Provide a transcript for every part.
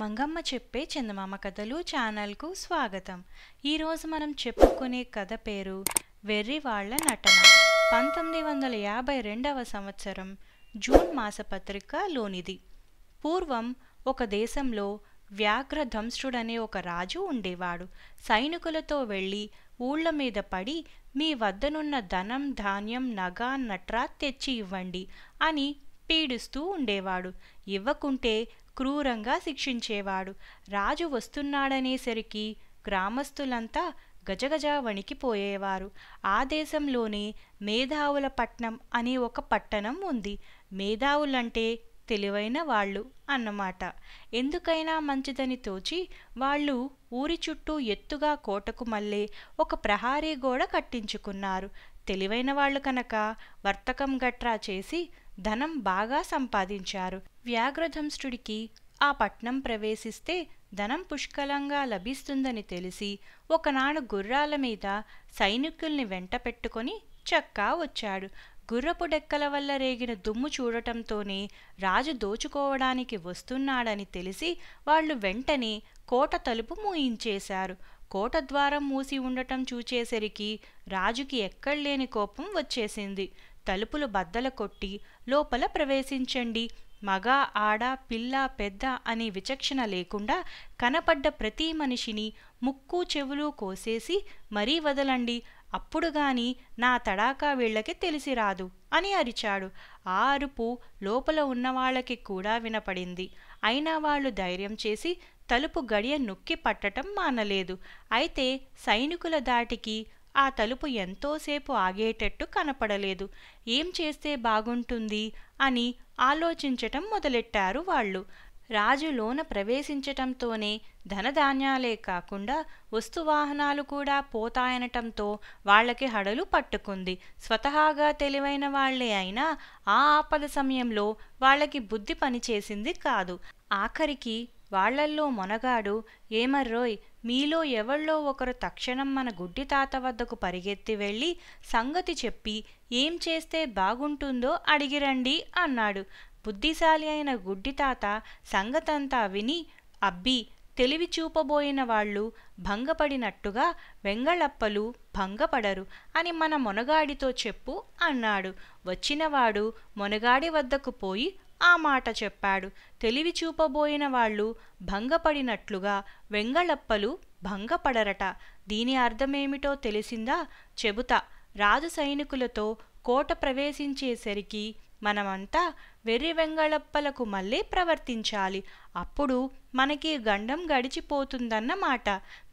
మంగమ్మ చెప్పే చందమామ కథలు ఛానల్కు స్వాగతం ఈరోజు మనం చెప్పుకునే కథ పేరు వెర్రివాళ్ల నటన పంతొమ్మిది వందల యాభై రెండవ సంవత్సరం జూన్ మాసపత్రికలోనిది పూర్వం ఒక దేశంలో వ్యాఘ్ర ఒక రాజు ఉండేవాడు సైనికులతో వెళ్ళి ఊళ్ళ మీద పడి మీ వద్దనున్న ధనం ధాన్యం నగా నట్రా తెచ్చి ఇవ్వండి అని పీడిస్తూ ఉండేవాడు ఇవ్వకుంటే క్రూరంగా శిక్షించేవాడు రాజు వస్తున్నాడనేసరికి గ్రామస్తులంతా గజగజ వణికిపోయేవారు ఆ దేశంలోనే మేధావుల పట్నం అనే ఒక పట్టణం ఉంది మేధావులంటే తెలివైన వాళ్ళు అన్నమాట ఎందుకైనా మంచిదని తోచి వాళ్ళు ఊరి చుట్టూ ఎత్తుగా కోటకు మల్లే ఒక ప్రహారీ గోడ కట్టించుకున్నారు తెలివైన వాళ్ళు కనుక వర్తకం గట్రా చేసి ధనం బాగా సంపాదించారు వ్యాఘ్రధంస్టుడికి ఆ పట్నం ప్రవేశిస్తే ధనం పుష్కలంగా లభిస్తుందని తెలిసి ఒకనాడు గుర్రాల మీద సైనికుల్ని వెంట పెట్టుకొని చక్కా వచ్చాడు గుర్రపు డెక్కల వల్ల రేగిన దుమ్ము చూడటంతోనే రాజు దోచుకోవడానికి వస్తున్నాడని తెలిసి వాళ్ళు వెంటనే కోట తలుపు మూయించేశారు కోట ద్వారం మూసి ఉండటం చూచేసరికి రాజుకి ఎక్కడలేని కోపం వచ్చేసింది తలుపులు బద్దల కొట్టి లోపల ప్రవేశించండి మగ ఆడ పిల్ల పెద్ద అనే విచక్షణ లేకుండా కనపడ్డ ప్రతి మనిషిని ముక్కు చెవులు కోసేసి మరీ వదలండి అప్పుడు గాని నా తడాకా వీళ్ళకి తెలిసి రాదు అని అరిచాడు ఆ అరుపు లోపల ఉన్నవాళ్ళకి కూడా వినపడింది అయినా వాళ్ళు ధైర్యం చేసి తలుపు గడియ నొక్కి పట్టటం మానలేదు అయితే సైనికుల దాటికి ఆ తలుపు ఎంతోసేపు ఆగేటట్టు కనపడలేదు ఏం చేస్తే బాగుంటుంది అని ఆలోచించటం మొదలెట్టారు వాళ్ళు రాజు లోన ప్రవేశించటంతోనే ధనధాన్యాలే కాకుండా వస్తువాహనాలు కూడా పోతాయనటంతో వాళ్ళకి హడలు పట్టుకుంది స్వతహాగా తెలివైన వాళ్లే అయినా ఆ ఆపద సమయంలో వాళ్ళకి బుద్ధి పనిచేసింది కాదు ఆఖరికి వాళ్లల్లో మొనగాడు ఏమర్రోయ్ మీలో ఎవళ్ళో ఒకరు తక్షణం మన గుడ్డి తాత వద్దకు పరిగెత్తి వెళ్ళి సంగతి చెప్పి ఏం చేస్తే బాగుంటుందో అడిగిరండి అన్నాడు బుద్ధిశాలి అయిన గుడ్డి తాత సంగతంతా విని అబ్బి తెలివి చూపబోయిన వాళ్ళు భంగపడినట్టుగా వెంగళప్పలు భంగపడరు అని మన మొనగాడితో చెప్పు అన్నాడు వచ్చినవాడు మొనగాడి వద్దకు పోయి ఆ మాట చెప్పాడు తెలివి చూపబోయిన వాళ్ళు భంగపడినట్లుగా వెంగళప్పలు భంగపడరట దీని అర్థమేమిటో తెలిసిందా చెబుతా రాజు సైనికులతో కోట ప్రవేశించేసరికి మనమంతా వెర్రి వెంగళప్పలకు మళ్ళీ ప్రవర్తించాలి అప్పుడు మనకి గండం గడిచిపోతుందన్నమాట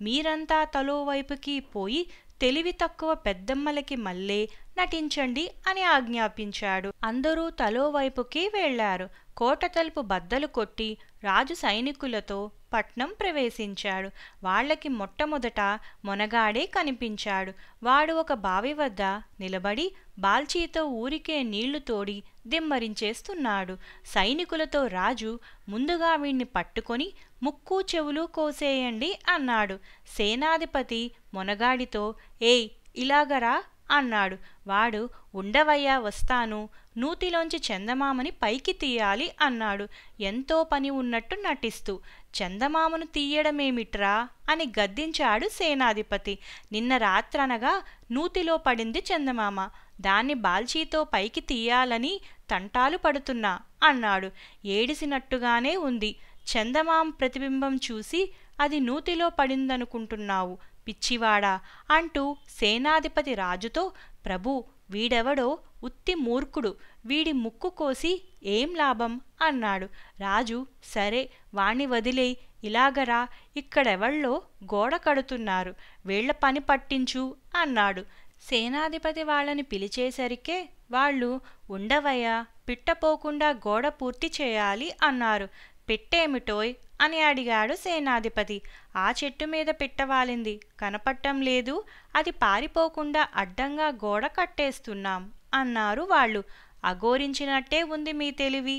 మీరంతా తలో వైపుకి పోయి తెలివి తక్కువ పెద్దమ్మలకి మళ్ళీ నటించండి అని ఆజ్ఞాపించాడు అందరూ తలోవైపుకి వెళ్లారు కోట తలుపు బద్దలు కొట్టి రాజు సైనికులతో పట్నం ప్రవేశించాడు వాళ్లకి మొట్టమొదట మొనగాడే కనిపించాడు వాడు ఒక బావి వద్ద నిలబడి బాల్చీతో ఊరికే నీళ్లు తోడి దిమ్మరించేస్తున్నాడు సైనికులతో రాజు ముందుగా వీణ్ణి పట్టుకొని ముక్కు చెవులు కోసేయండి అన్నాడు సేనాధిపతి మొనగాడితో ఏయ్ ఇలాగరా అన్నాడు వాడు ఉండవయ్యా వస్తాను నూతిలోంచి చందమామని పైకి తీయాలి అన్నాడు ఎంతో పని ఉన్నట్టు నటిస్తూ చందమామను తీయడమేమిట్రా అని గద్దించాడు సేనాధిపతి నిన్న రాత్రనగా నూతిలో పడింది చందమామ దాన్ని బాల్చీతో పైకి తీయాలని తంటాలు పడుతున్నా అన్నాడు ఏడిసినట్టుగానే ఉంది చందమాం ప్రతిబింబం చూసి అది నూతిలో పడిందనుకుంటున్నావు పిచ్చివాడా అంటూ సేనాధిపతి రాజుతో ప్రభు వీడెవడో ఉత్తి మూర్ఖుడు వీడి ముక్కు కోసి ఏం లాభం అన్నాడు రాజు సరే వాణ్ణి వదిలే ఇలాగరా ఇక్కడెవళ్ళో గోడ కడుతున్నారు వీళ్ల పని పట్టించు అన్నాడు సేనాధిపతి వాళ్ళని పిలిచేసరికే వాళ్ళు ఉండవయ్యా పిట్టపోకుండా గోడ పూర్తి చేయాలి అన్నారు పెట్టేమిటోయ్ అని అడిగాడు సేనాధిపతి ఆ చెట్టు మీద పెట్టవాలింది కనపట్టం లేదు అది పారిపోకుండా అడ్డంగా గోడ కట్టేస్తున్నాం అన్నారు వాళ్ళు అఘోరించినట్టే ఉంది మీ తెలివి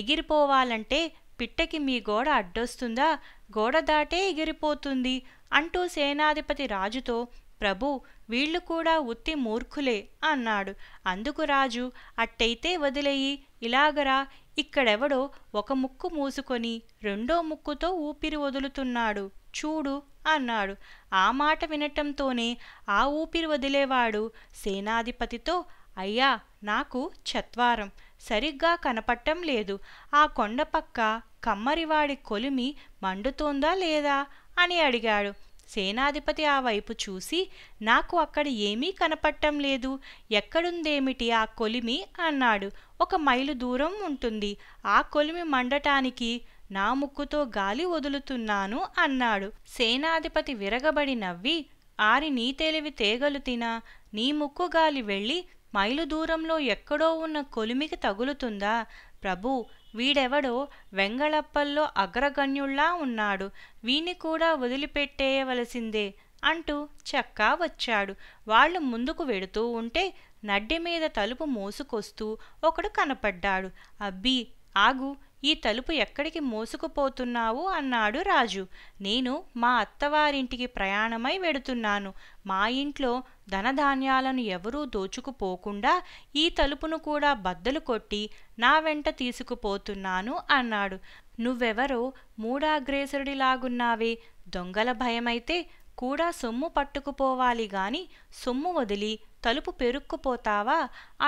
ఎగిరిపోవాలంటే పిట్టకి మీ గోడ అడ్డొస్తుందా గోడ దాటే ఎగిరిపోతుంది అంటూ సేనాధిపతి రాజుతో ప్రభు వీళ్ళు కూడా ఉత్తి మూర్ఖులే అన్నాడు అందుకు రాజు అట్టయితే వదిలేయి ఇలాగరా ఇక్కడెవడో ఒక ముక్కు మూసుకొని రెండో ముక్కుతో ఊపిరి వదులుతున్నాడు చూడు అన్నాడు ఆ మాట వినటంతోనే ఆ ఊపిరి వదిలేవాడు సేనాధిపతితో అయ్యా నాకు చత్వారం సరిగ్గా కనపట్టం లేదు ఆ కొండపక్క కమ్మరివాడి కొలిమి మండుతోందా లేదా అని అడిగాడు సేనాధిపతి ఆ వైపు చూసి నాకు అక్కడ ఏమీ కనపట్టం లేదు ఎక్కడుందేమిటి ఆ కొలిమి అన్నాడు ఒక మైలు దూరం ఉంటుంది ఆ కొలిమి మండటానికి నా ముక్కుతో గాలి వదులుతున్నాను అన్నాడు సేనాధిపతి విరగబడి నవ్వి ఆరి నీ తెలివి తేగలు తినా నీ ముక్కు గాలి వెళ్ళి మైలు దూరంలో ఎక్కడో ఉన్న కొలిమికి తగులుతుందా ప్రభూ వీడెవడో వెంగళప్పల్లో అగ్రగణ్యుల్లా ఉన్నాడు వీణ్ణి కూడా వదిలిపెట్టేయవలసిందే అంటూ చక్కా వచ్చాడు వాళ్ళు ముందుకు వెడుతూ ఉంటే నడ్డి మీద తలుపు మోసుకొస్తూ ఒకడు కనపడ్డాడు అబ్బీ ఆగు ఈ తలుపు ఎక్కడికి మోసుకుపోతున్నావు అన్నాడు రాజు నేను మా అత్తవారింటికి ప్రయాణమై వెడుతున్నాను మా ఇంట్లో ధనధాన్యాలను ఎవరూ దోచుకుపోకుండా ఈ తలుపును కూడా బద్దలు కొట్టి నా వెంట తీసుకుపోతున్నాను అన్నాడు నువ్వెవరో మూడాగ్రేసుడిలాగున్నావే దొంగల భయమైతే కూడా సొమ్ము పట్టుకుపోవాలి గాని సొమ్ము వదిలి తలుపు పెరుక్కుపోతావా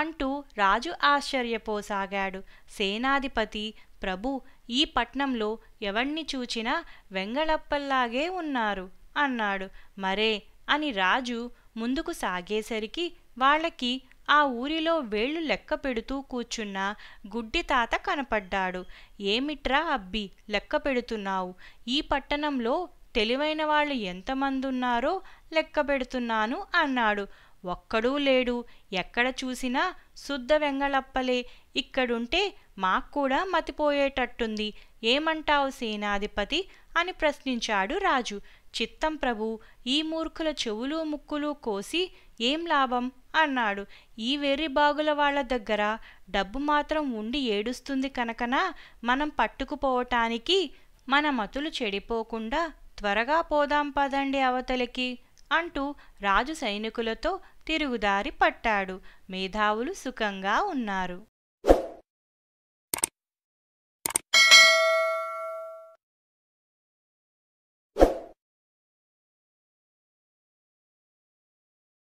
అంటూ రాజు ఆశ్చర్యపోసాగాడు సేనాధిపతి ప్రభు ఈ పట్నంలో ఎవణ్ణి చూచినా వెంగళప్పల్లాగే ఉన్నారు అన్నాడు మరే అని రాజు ముందుకు సాగేసరికి వాళ్ళకి ఆ ఊరిలో వేళ్లు లెక్క పెడుతూ కూర్చున్న గుడ్డి తాత కనపడ్డాడు ఏమిట్రా అబ్బి లెక్క పెడుతున్నావు ఈ పట్టణంలో తెలివైన వాళ్ళు ఎంతమంది ఉన్నారో లెక్క పెడుతున్నాను అన్నాడు ఒక్కడూ లేడు ఎక్కడ చూసినా శుద్ధ వెంగళప్పలే ఇక్కడుంటే మాక్కూడా మతిపోయేటట్టుంది ఏమంటావు సేనాధిపతి అని ప్రశ్నించాడు రాజు చిత్తం ప్రభు ఈ మూర్ఖుల చెవులు ముక్కులు కోసి ఏం లాభం అన్నాడు ఈ వెర్రి బాగుల వాళ్ళ దగ్గర డబ్బు మాత్రం ఉండి ఏడుస్తుంది కనుకన మనం పట్టుకుపోవటానికి మన మతులు చెడిపోకుండా త్వరగా పోదాం పదండి అవతలికి అంటూ రాజు సైనికులతో తిరుగుదారి పట్టాడు మేధావులు సుఖంగా ఉన్నారు